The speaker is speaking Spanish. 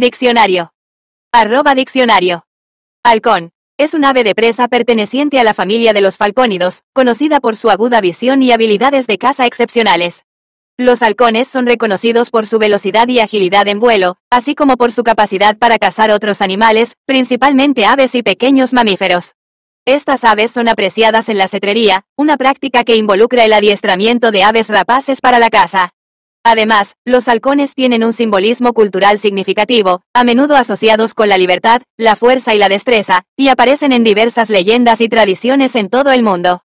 Diccionario. Arroba diccionario. Halcón. Es un ave de presa perteneciente a la familia de los falcónidos, conocida por su aguda visión y habilidades de caza excepcionales. Los halcones son reconocidos por su velocidad y agilidad en vuelo, así como por su capacidad para cazar otros animales, principalmente aves y pequeños mamíferos. Estas aves son apreciadas en la cetrería, una práctica que involucra el adiestramiento de aves rapaces para la caza. Además, los halcones tienen un simbolismo cultural significativo, a menudo asociados con la libertad, la fuerza y la destreza, y aparecen en diversas leyendas y tradiciones en todo el mundo.